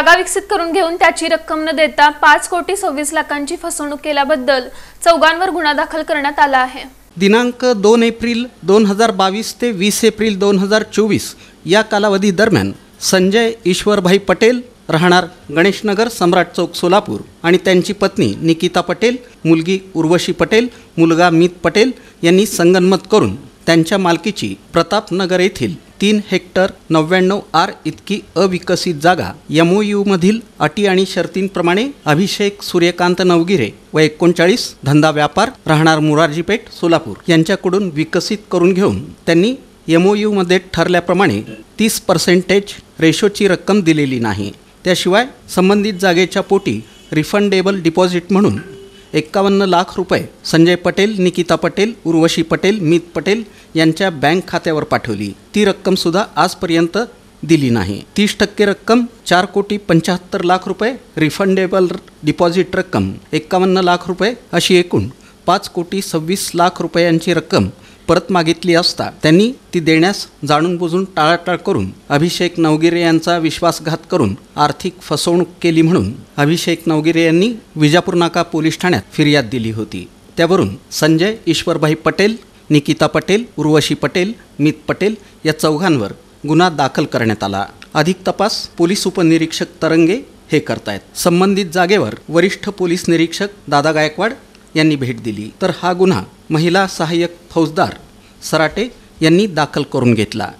जागा विकसित करून घेऊन त्याची रक्कम न देता पाच कोटी सव्वीस लाखांची फसवणूक केल्याबद्दल चौघांवर गुन्हा दाखल करण्यात आला आहे दिनांक दोन एप्रिल दोन हजार बावीस ते वीस एप्रिल दोन हजार चोवीस या कालावधी दरम्यान संजय ईश्वरभाई पटेल राहणार गणेशनगर सम्राट चौक सोलापूर आणि त्यांची पत्नी निकिता पटेल मुलगी उर्वशी पटेल मुलगा मीत पटेल यांनी संगनमत करून त्यांच्या मालकीची प्रतापनगर येथील तीन हेक्टर नव्याण्णव आर इतकी अविकसित जागा यमओयूमधील अटी आणि शर्तींप्रमाणे अभिषेक सूर्यकांत नवगिरे व एकोणचाळीस धंदा व्यापार राहणार मुरारजीपेठ सोलापूर यांच्याकडून विकसित करून घेऊन त्यांनी मध्ये ठरल्याप्रमाणे तीस पर्सेंटेज रेशोची रक्कम दिलेली नाही त्याशिवाय संबंधित जागेच्या पोटी रिफंडेबल डिपॉझिट म्हणून एक्कावन्न लाख रुपये संजय पटेल निकिता पटेल उर्वशी पटेल मीत पटेल यांच्या बँक खात्यावर पाठवली ती रक्कमसुद्धा आजपर्यंत दिली नाही तीस टक्के रक्कम चार कोटी पंचाहत्तर लाख रुपये रिफंडेबल डिपॉझिट रक्कम एक्कावन्न लाख रुपये अशी एकूण पाच कोटी सव्वीस लाख रुपयांची रक्कम परत मागितली असता त्यांनी ती देण्यास जाणून बुजून टाळाटाळ करून अभिषेक नवगिरे यांचा विश्वासघात करून आर्थिक फसवणूक केली म्हणून अभिषेक नवगिरे यांनी विजापूर नाका पोलीस ठाण्यात फिर्याद दिली होती त्यावरून संजय ईश्वरभाई पटेल निकिता पटेल उर्वशी पटेल मित पटेल या चौघांवर गुन्हा दाखल करण्यात आला अधिक तपास पोलीस उपनिरीक्षक तरंगे हे करतायत संबंधित जागेवर वरिष्ठ पोलीस निरीक्षक दादा गायकवाड यांनी भेट दिली तर हा गुन्हा महिला सहाय्यक फौजदार सराटे यांनी दाखल करून घेतला